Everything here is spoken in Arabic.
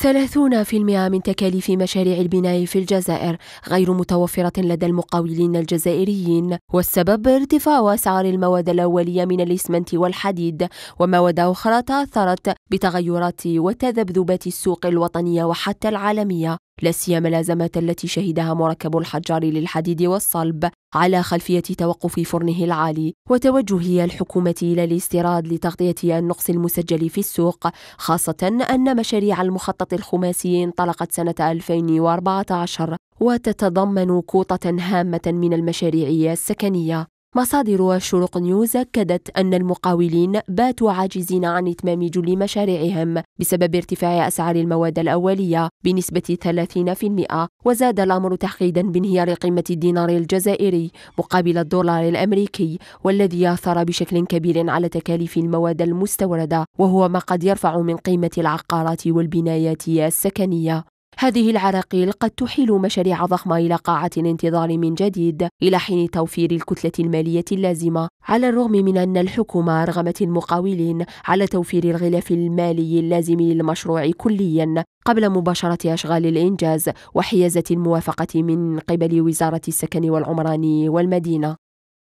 ثلاثون في المئة من تكاليف مشاريع البناء في الجزائر غير متوفرة لدى المقاولين الجزائريين والسبب ارتفاع أسعار المواد الأولية من الإسمنت والحديد ومواد أخرى تأثرت بتغيرات وتذبذبات السوق الوطنية وحتى العالمية لا سيما الأزمات التي شهدها مركب الحجار للحديد والصلب على خلفية توقف فرنه العالي وتوجه الحكومة إلى الاستيراد لتغطية النقص المسجل في السوق خاصة أن مشاريع المخطط الخماسي انطلقت سنة 2014 وتتضمن كوطة هامة من المشاريع السكنية مصادر شروق نيوز أكدت أن المقاولين باتوا عاجزين عن إتمام جل مشاريعهم بسبب ارتفاع أسعار المواد الأولية بنسبة 30% وزاد الأمر تحقيدا بانهيار قيمة الدينار الجزائري مقابل الدولار الأمريكي والذي أثر بشكل كبير على تكاليف المواد المستوردة وهو ما قد يرفع من قيمة العقارات والبنايات السكنية هذه العراقيل قد تحيل مشاريع ضخمة إلى قاعة الانتظار من جديد إلى حين توفير الكتلة المالية اللازمة على الرغم من أن الحكومة أرغمت المقاولين على توفير الغلاف المالي اللازم للمشروع كليا قبل مباشرة أشغال الإنجاز وحيازة الموافقة من قبل وزارة السكن والعمران والمدينة